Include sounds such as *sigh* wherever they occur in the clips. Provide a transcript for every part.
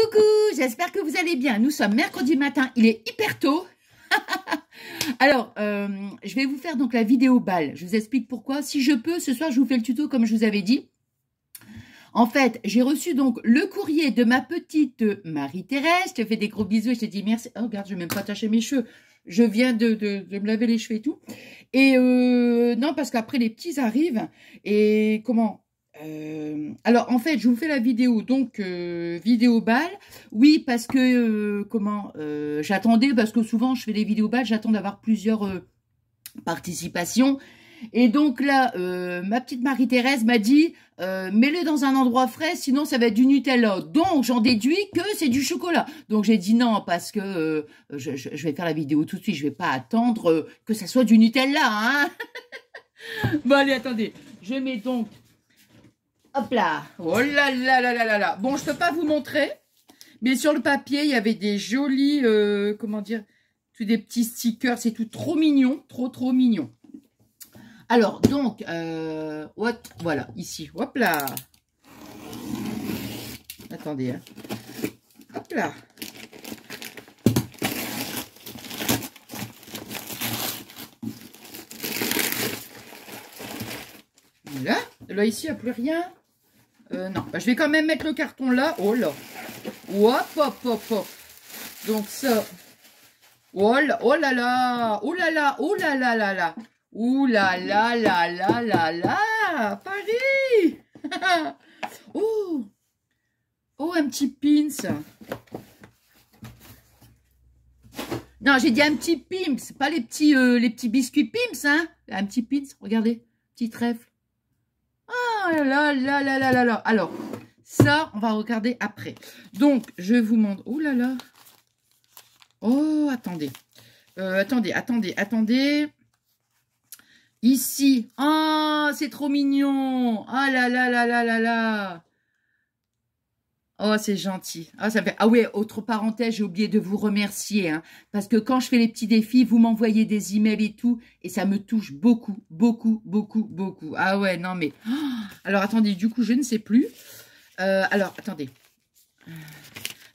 Coucou, j'espère que vous allez bien. Nous sommes mercredi matin, il est hyper tôt. *laughs* Alors, euh, je vais vous faire donc la vidéo balle. Je vous explique pourquoi. Si je peux, ce soir, je vous fais le tuto comme je vous avais dit. En fait, j'ai reçu donc le courrier de ma petite Marie-Thérèse. Je te fais des gros bisous et je te dis merci. Oh, regarde, je vais même pas tacher mes cheveux. Je viens de, de, me laver les cheveux et tout. Et euh, non, parce qu'après, les petits arrivent. Et comment euh, alors en fait, je vous fais la vidéo, donc euh, vidéo balle. Oui, parce que euh, comment J'attendais parce que souvent je fais des vidéos balles, j'attends d'avoir plusieurs participations. Et donc là, ma petite Marie-Thérèse m'a dit mets-le dans un endroit frais, sinon ça va être du Nutella. Donc j'en déduis que c'est du chocolat. Donc j'ai dit non parce que je, vais faire la vidéo tout de suite, je vais pas attendre que ça soit du Nutella. Hein. *laughs* bon allez, attendez, je mets donc Hop là Oh là là là là là là Bon, je peux pas vous montrer, mais sur le papier, il y avait des jolis, euh, comment dire, tous des petits stickers. C'est tout trop mignon, trop trop mignon. Alors, donc, euh, what, voilà, ici, hop là Attendez, hein. Hop là Là, là ici, il n'y a plus rien. Euh, non, bah, je vais quand même mettre le carton là. Oh là. Hop, hop, hop, hop. Donc ça. Oh là, oh là là. Oh là là, oh là là là là. Ouh là là là là là là. Paris. *laughs* oh. Oh, un petit pins. Non, j'ai dit un petit pimps, pas les petits, euh, les petits biscuits pimps, hein. Un petit pins, regardez, petit trèfle. Alors, ça, on va regarder après. Donc, je vous montre... Oh là là Oh, attendez. attendez, attendez, attendez. Ici. Ah, c'est trop mignon. Ah oh là là là là là là. Oh, c'est gentil. Ah, ça fait... ah ouais, autre parenthèse, j'ai oublié de vous remercier. Hein. parce que quand je fais les petits défis, vous m'envoyez des emails et tout. Et ça me touche beaucoup, beaucoup, beaucoup, beaucoup. Ah ouais, non mais... *gasps* alors attendez, du coup, je ne sais plus. Euh, alors, attendez.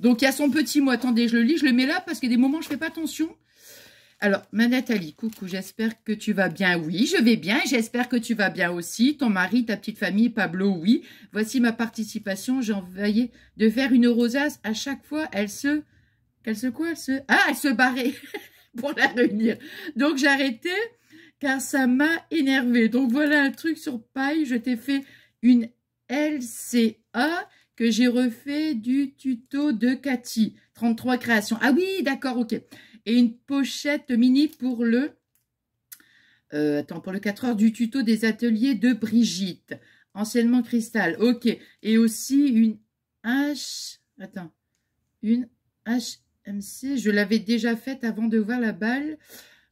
Donc, il y a son petit mot. Attendez, je le lis, je le mets là parce que des moments, je ne fais pas attention. Alors, ma Nathalie, coucou, j'espère que tu vas bien. Oui, je vais bien, j'espère que tu vas bien aussi. Ton mari, ta petite famille, Pablo, oui. Voici ma participation. J'ai envoyé de faire une rosace. À chaque fois, elle se... qu'elle se quoi elle se... Ah, elle se barrait *laughs* pour la réunir. Donc, arrêté, car ça m'a énervé. Donc, voilà un truc sur paille. Je t'ai fait une LCA que j'ai refait du tuto de Cathy. 33 créations. Ah oui, d'accord, ok et une pochette mini pour le, euh, attends, pour le 4 heures du tuto des ateliers de Brigitte. Anciennement cristal, ok. Et aussi une H, attends, une HMC. Je l'avais déjà faite avant de voir la balle.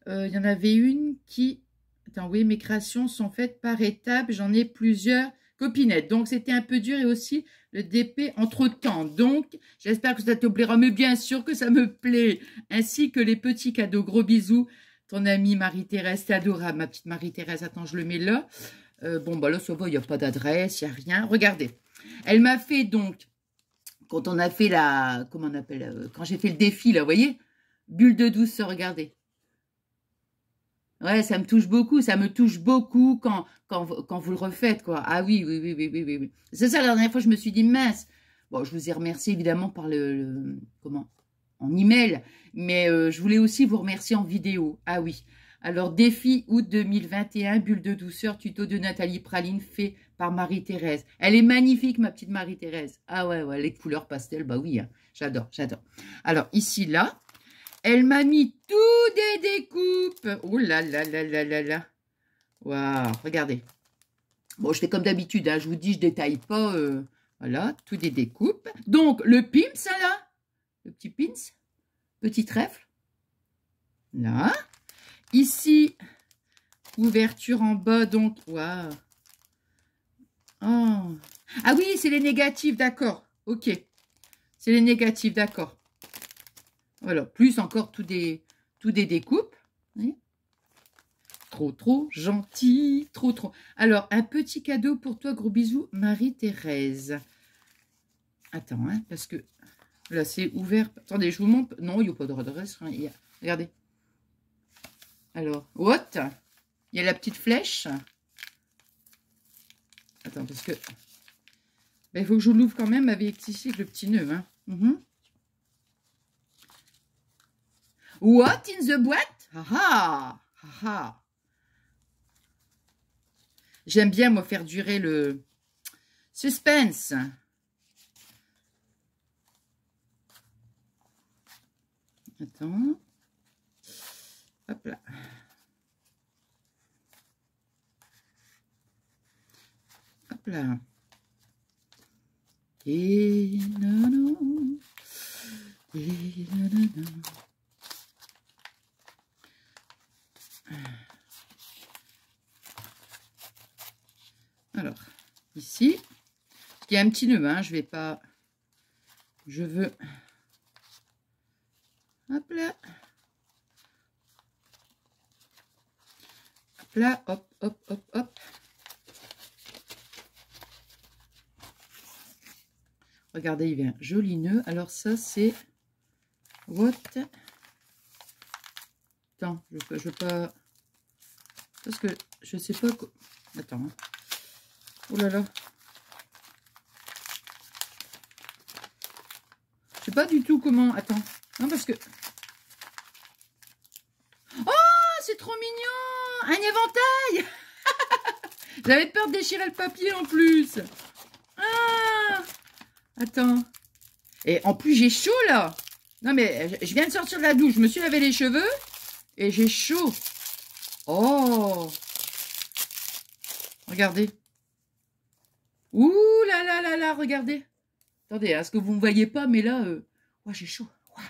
Euh, il y en avait une qui... Attends, oui, mes créations sont faites par étapes. J'en ai plusieurs Copinette. Donc, c'était un peu dur et aussi le DP entre-temps. Donc, j'espère que ça te plaira, mais bien sûr que ça me plaît. Ainsi que les petits cadeaux. Gros bisous, ton amie Marie-Thérèse. C'est adorable, ma petite Marie-Thérèse. Attends, je le mets là. Euh, bon, bah là, ça va, il n'y a pas d'adresse, il n'y a rien. Regardez. Elle m'a fait donc, quand on a fait la... Comment on appelle euh, Quand j'ai fait le défi, là, vous voyez Bulle de douceur, regardez. Ouais, ça me touche beaucoup, ça me touche beaucoup quand, quand, quand vous le refaites, quoi. Ah oui, oui, oui, oui, oui, oui. C'est ça, la dernière fois, je me suis dit, mince. Bon, je vous ai remercié, évidemment, par le, comment En email. Mais euh, je voulais aussi vous remercier en vidéo. Ah oui. Alors, défi août 2021, bulle de douceur, tuto de Nathalie Praline, fait par Marie-Thérèse. Elle est magnifique, ma petite Marie-Thérèse. Ah ouais, ouais, les couleurs pastel, bah oui, hein. j'adore, j'adore. Alors, ici, là, elle m'a mis tout des découpes. Oh là là là là là là. Waouh, regardez. Bon, je fais comme d'habitude, hein. je vous dis, je détaille pas. Euh, voilà, tout des découpes. Donc, le pins, hein, là, le petit pins, petit trèfle. Là. Ici, ouverture en bas, donc, waouh. Oh. Ah oui, c'est les négatifs, d'accord. Ok. C'est les négatifs, d'accord. Voilà, plus encore tout des, tout des découpes. Trop, trop gentil, trop, trop. Alors, un petit cadeau pour toi, gros bisous, Marie-Thérèse. Attends, hein, parce que là, c'est ouvert. Attendez, je vous montre. Non, il n'y a pas de redresse. Hein, regardez. Alors, what Il y a la petite flèche. Attends, parce que... Il ben, faut que je l'ouvre quand même avec ici, le petit nœud. Hein. Mhm. What in the boîte Ha ha J'aime bien, me faire durer le suspense. Attends. Hop là. Hop là. Et non. Et non, ici. Il y a un petit nœud, hein, je vais pas... Je veux... Hop là. Hop là, hop, hop, hop, hop. Regardez, il vient un joli nœud. Alors ça, c'est... What Attends, je peux je pas... Parce que je sais pas... Attends. Hein. Oh là là. Je sais pas du tout comment... Attends. Non, parce que... Oh, c'est trop mignon Un éventail *laughs* J'avais peur de déchirer le papier en plus. Ah Attends. Et en plus, j'ai chaud, là. Non, mais euh, je viens de sortir de la douche. Je me suis lavé les cheveux et j'ai chaud. Oh Regardez. Ouh là là là là, regardez. Attendez, est-ce hein, que vous ne me voyez pas Mais là, euh, ouais, j'ai chaud. *laughs*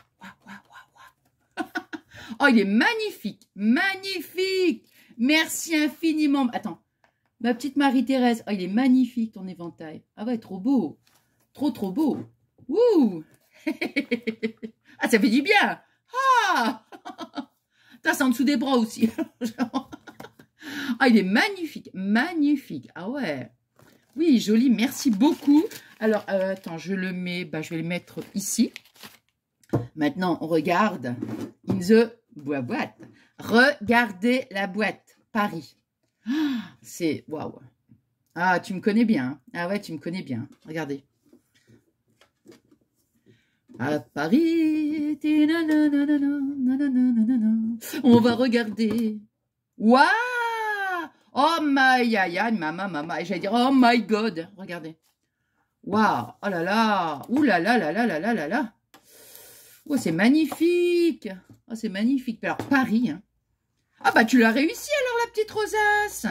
oh, il est magnifique. Magnifique. Merci infiniment. Attends, ma petite Marie-Thérèse. Oh, il est magnifique ton éventail. Ah ouais, trop beau. Trop, trop beau. Ouh *laughs* Ah, ça fait du bien. Ah c'est *laughs* en dessous des bras aussi. ah, il est magnifique. Magnifique. Ah ouais. Oui, joli, merci beaucoup. Alors, attends, je le mets, bah, je vais le mettre ici. Maintenant, on regarde in the boîte. Regardez la boîte, Paris. C'est, waouh. Ah, tu me connais bien. Ah ouais, tu me connais bien. Regardez. À Paris, on va regarder. Waouh Oh my, aïe, aïe, maman, maman. Et j'allais dire, oh my God. Regardez. Waouh, oh là là. Ouh là là là là là là là là. Oh, c'est magnifique. Oh, c'est magnifique. Alors, Paris. Hein. Ah bah, tu l'as réussi alors, la petite rosace.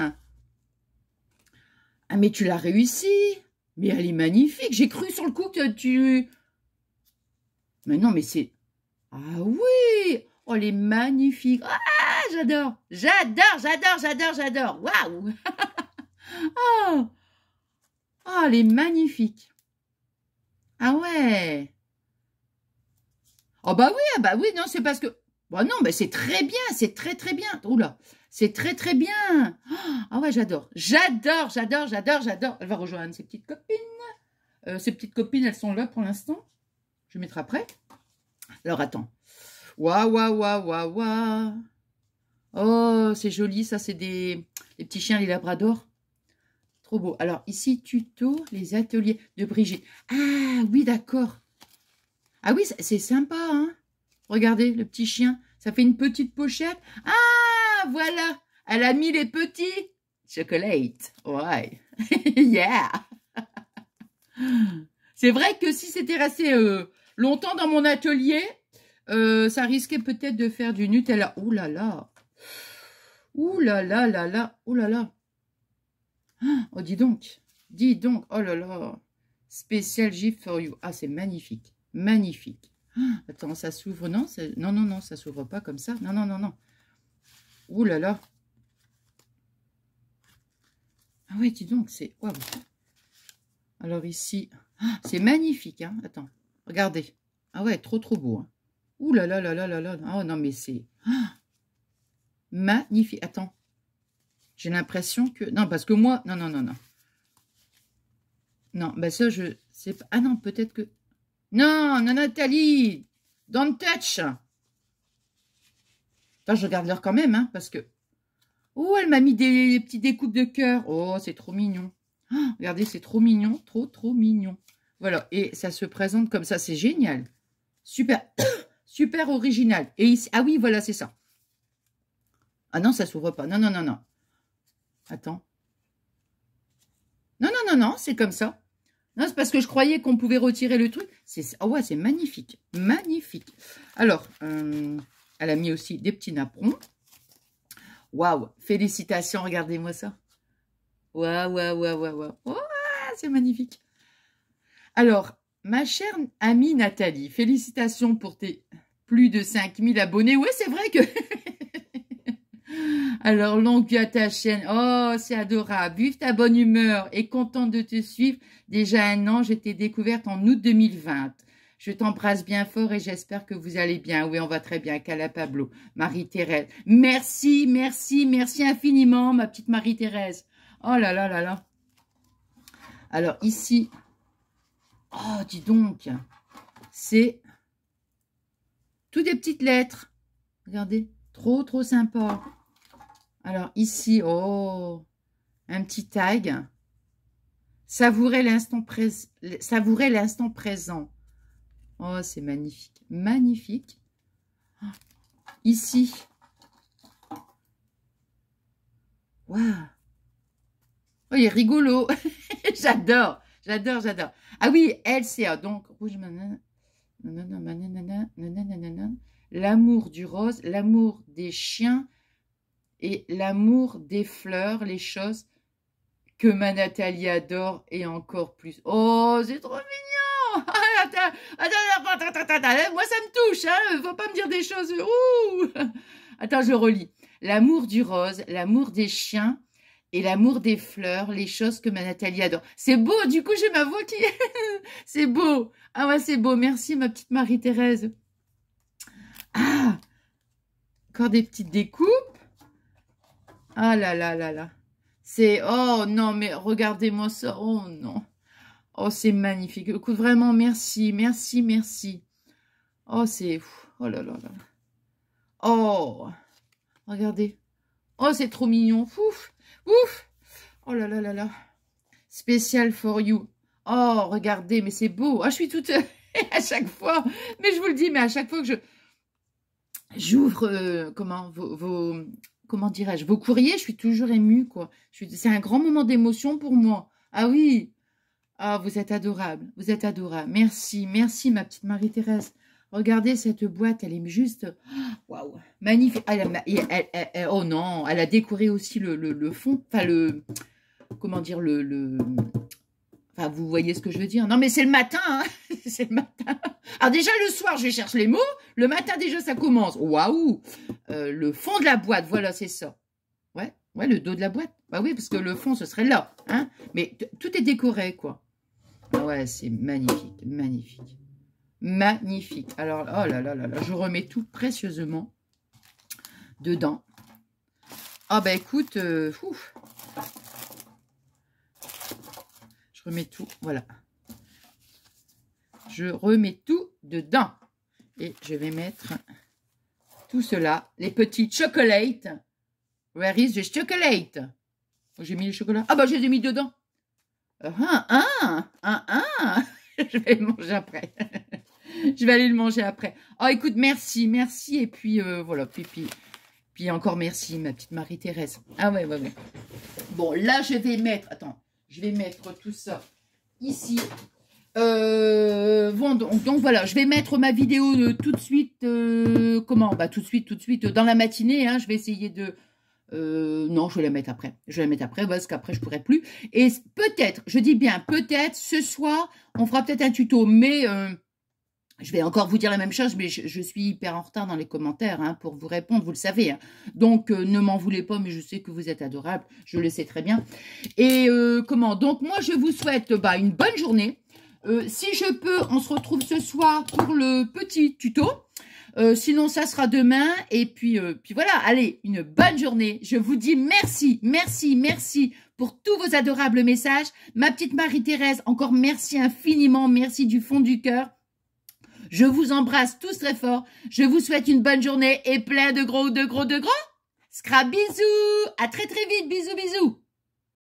Ah, mais tu l'as réussi. Mais elle est magnifique. J'ai cru sur le coup que tu... Mais non, mais c'est... Ah oui Oh, elle est magnifique ah j'adore. J'adore, j'adore, j'adore, j'adore. Waouh *laughs* oh. oh, elle est magnifique. Ah ouais. Oh bah oui, ah bah oui, non, c'est parce que... Bah non, mais bah c'est très bien, c'est très très bien. Oula, c'est très très bien. Ah ouais, j'adore. J'adore, j'adore, j'adore, j'adore. Elle va rejoindre ses petites copines. Euh, ses petites copines, elles sont là pour l'instant. Je mettrai après. Alors attends. waouh, waouh, waouh, waouh. Oh, c'est joli, ça c'est des, petits chiens, les labradors. Trop beau. Alors ici, tuto, les ateliers de Brigitte. Ah oui, d'accord. Ah oui, c'est sympa, hein Regardez, le petit chien, ça fait une petite pochette. Ah, voilà, elle a mis les petits. Chocolate, ouais, *laughs* yeah C'est vrai que si c'était resté euh, longtemps dans mon atelier, euh, ça risquait peut-être de faire du Nutella. Oh là là Ouh là là là là, ouh là là. Hein, oh, dis donc, dis donc, oh là là. Spécial Jeep for you. Ah, c'est magnifique, magnifique. Hein, attends, ça s'ouvre, non Non, non, non, ça s'ouvre pas comme ça. Non, non, non, non. Ouh là là. Ah ouais, dis donc, c'est... Alors ici, ah, c'est magnifique, hein. Attends, regardez. Ah ouais, trop, trop beau. Hein. Ouh là là là là là là. Oh non, mais c'est... Ah, Magnifique. Attends. J'ai l'impression que... Non, parce que moi... Non, non, non, non. Non, ben ça, je sais pas... Ah non, peut-être que... Non, non, Nathalie Don't touch je regarde l'heure quand même, hein, parce que... Oh, elle m'a mis des, petites découpes de cœur. Oh, c'est trop mignon. Ah, regardez, c'est trop mignon. Trop, trop mignon. Voilà, et ça se présente comme ça. C'est génial. Super, *coughs* super original. Et Ah oui, voilà, c'est ça. Ah non, ça s'ouvre pas. Non, non, non, non. Attends. Non, non, non, non, c'est comme ça. Non, c'est parce que je croyais qu'on pouvait retirer le truc. C'est, oh ouais, c'est magnifique. Magnifique. Alors, euh, elle a mis aussi des petits napperons. Waouh, félicitations, regardez-moi ça. Waouh, waouh, waouh, waouh, waouh. c'est magnifique. Alors, ma chère amie Nathalie, félicitations pour tes plus de 5000 abonnés. Ouais, c'est vrai que alors, longue vie à ta chaîne. Oh, c'est adorable. Vive ta bonne humeur et contente de te suivre. Déjà un an, j'étais découverte en août 2020. Je t'embrasse bien fort et j'espère que vous allez bien. Oui, on va très bien. Cala Pablo, Marie-Thérèse. Merci, merci, merci infiniment, ma petite Marie-Thérèse. Oh là là là là. Alors, ici. Oh, dis donc. C'est Toutes des petites lettres. Regardez. Trop, trop sympa. Alors ici, oh, un petit tag. Savourez l'instant l'instant présent. Oh, c'est magnifique. Magnifique. Ici. Waouh. Oh, il est rigolo. j'adore. J'adore, j'adore. Ah oui, LCA. Donc, rouge, L'amour du rose, l'amour des chiens, et l'amour des fleurs, les choses que ma Nathalie adore et encore plus. Oh, c'est trop mignon *laughs* ah, attends, attends, attends, attends, Moi, ça me touche, hein faut pas me dire des choses. *laughs* attends, je relis. L'amour du rose, l'amour des chiens et l'amour des fleurs, les choses que ma Nathalie adore. C'est beau, du coup, j'ai ma voix qui... *laughs* c'est beau Ah ouais, c'est beau, merci ma petite Marie-Thérèse. Ah Encore des petites découpes. Ah là là là là. C'est... Oh non, mais regardez-moi ça. Oh non. Oh, c'est magnifique. Écoute, vraiment, merci, merci, merci. Oh, c'est... Oh là là là. Oh Regardez. Oh, c'est trop mignon. Ouf Ouf Oh là là là là. Spécial for you. Oh, regardez, mais c'est beau. Ah, je suis toute... *laughs* à chaque fois, mais je vous le dis, mais à chaque fois que je... J'ouvre, euh, comment, vos, comment dirais-je, vos courriers, je suis toujours émue, quoi. C'est un grand moment d'émotion pour moi. Ah oui Ah, vous êtes adorable, vous êtes adorable. Merci, merci ma petite Marie-Thérèse. Regardez cette boîte, elle est juste... *gasps* Waouh Magnifique Oh non, elle a décoré aussi le, fond, enfin le... Comment dire, le vous voyez ce que je veux dire. Non, mais c'est le matin, hein. *laughs* c'est le matin. Alors déjà, le soir, je cherche les mots. Le matin, déjà, ça commence. Waouh euh, Le fond de la boîte, voilà, c'est ça. Ouais, ouais, le dos de la boîte. Bah oui, parce que le fond, ce serait là. Hein mais tout est décoré, quoi. Ah ouais, c'est magnifique, magnifique. Magnifique. Alors, oh là là là je remets tout précieusement dedans. Ah bah écoute, euh, remets tout, voilà. Je remets tout dedans. Et je vais mettre tout cela, les petits chocolates. Where is the chocolate oh, J'ai mis le chocolat. Ah bah, je les ai mis dedans. Un, un, un, un. Je vais le manger après. *laughs* je vais aller le manger après. Oh, écoute, merci, merci. Et puis, euh, voilà, pipi. puis, puis encore merci, ma petite Marie-Thérèse. Ah ouais, ouais, ouais. Bon, là, je vais mettre... Attends, je vais mettre tout ça ici. Euh, bon, donc, donc, voilà, je vais mettre ma vidéo euh, tout de suite, euh, comment Bah tout de suite, tout de suite, dans la matinée, hein, je vais essayer de... Euh, non, je vais la mettre après, je vais la mettre après parce qu'après je pourrai plus. Et peut-être, je dis bien peut-être, ce soir, on fera peut-être un tuto, mais je vais encore vous dire la même chose, mais je, suis hyper en retard dans les commentaires hein, pour vous répondre, vous le savez. Hein. Donc, euh, ne m'en voulez pas, mais je sais que vous êtes adorable, je le sais très bien. Et euh, comment Donc, moi, je vous souhaite bah, une bonne journée. Euh, si je peux, on se retrouve ce soir pour le petit tuto. sinon, ça sera demain. Et puis, puis voilà, allez, une bonne journée. Je vous dis merci, merci, merci pour tous vos adorables messages. Ma petite Marie-Thérèse, encore merci infiniment, merci du fond du cœur. Je vous embrasse tous très fort. Je vous souhaite une bonne journée et plein de gros, de gros, de gros. Scrap bisous. À très très vite. Bisous, bisous.